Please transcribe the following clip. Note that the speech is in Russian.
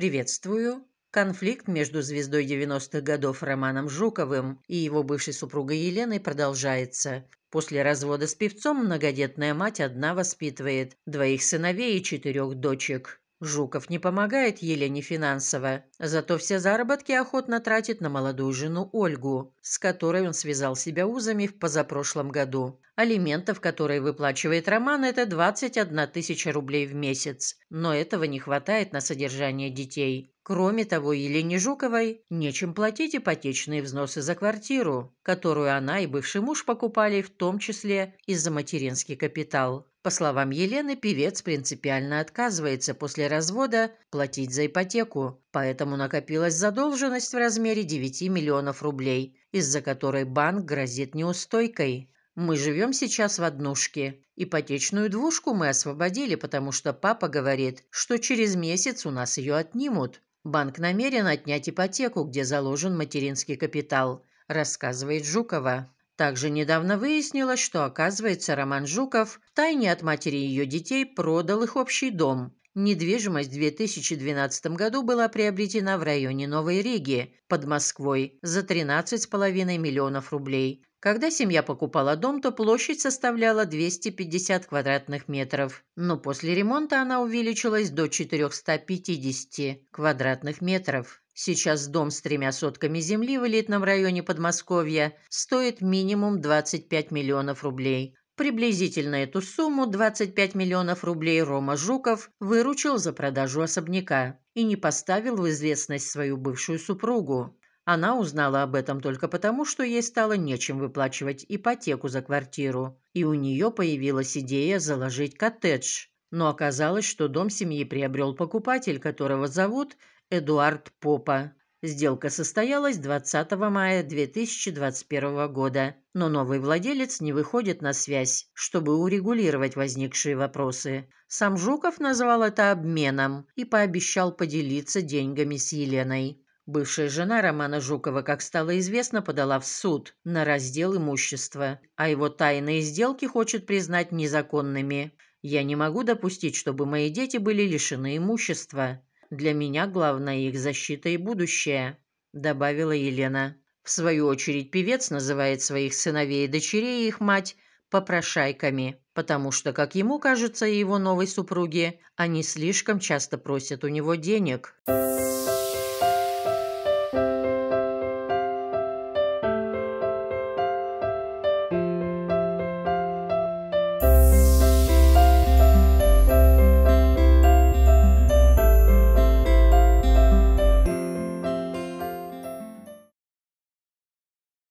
Приветствую. Конфликт между звездой 90-х годов Романом Жуковым и его бывшей супругой Еленой продолжается. После развода с певцом многодетная мать одна воспитывает двоих сыновей и четырех дочек. Жуков не помогает Елене финансово, зато все заработки охотно тратит на молодую жену Ольгу, с которой он связал себя узами в позапрошлом году. Алиментов, которые выплачивает Роман, это 21 тысяча рублей в месяц, но этого не хватает на содержание детей. Кроме того, Елене Жуковой нечем платить ипотечные взносы за квартиру, которую она и бывший муж покупали, в том числе и за материнский капитал. По словам Елены, певец принципиально отказывается после развода платить за ипотеку, поэтому накопилась задолженность в размере 9 миллионов рублей, из-за которой банк грозит неустойкой. Мы живем сейчас в однушке. Ипотечную двушку мы освободили, потому что папа говорит, что через месяц у нас ее отнимут. Банк намерен отнять ипотеку, где заложен материнский капитал, рассказывает Жукова. Также недавно выяснилось, что, оказывается, Роман Жуков тайне от матери ее детей продал их общий дом. Недвижимость в 2012 году была приобретена в районе Новой Риги, под Москвой, за 13,5 миллионов рублей. Когда семья покупала дом, то площадь составляла 250 квадратных метров, но после ремонта она увеличилась до 450 квадратных метров. Сейчас дом с тремя сотками земли в элитном районе Подмосковья стоит минимум 25 миллионов рублей. Приблизительно эту сумму 25 миллионов рублей Рома Жуков выручил за продажу особняка и не поставил в известность свою бывшую супругу. Она узнала об этом только потому, что ей стало нечем выплачивать ипотеку за квартиру, и у нее появилась идея заложить коттедж. Но оказалось, что дом семьи приобрел покупатель, которого зовут Эдуард Попа. Сделка состоялась 20 мая 2021 года, но новый владелец не выходит на связь, чтобы урегулировать возникшие вопросы. Сам Жуков назвал это обменом и пообещал поделиться деньгами с Еленой. Бывшая жена Романа Жукова, как стало известно, подала в суд на раздел имущества, а его тайные сделки хочет признать незаконными. «Я не могу допустить, чтобы мои дети были лишены имущества», для меня главное их защита и будущее», — добавила Елена. В свою очередь певец называет своих сыновей и дочерей их мать попрошайками, потому что, как ему кажется и его новой супруге, они слишком часто просят у него денег.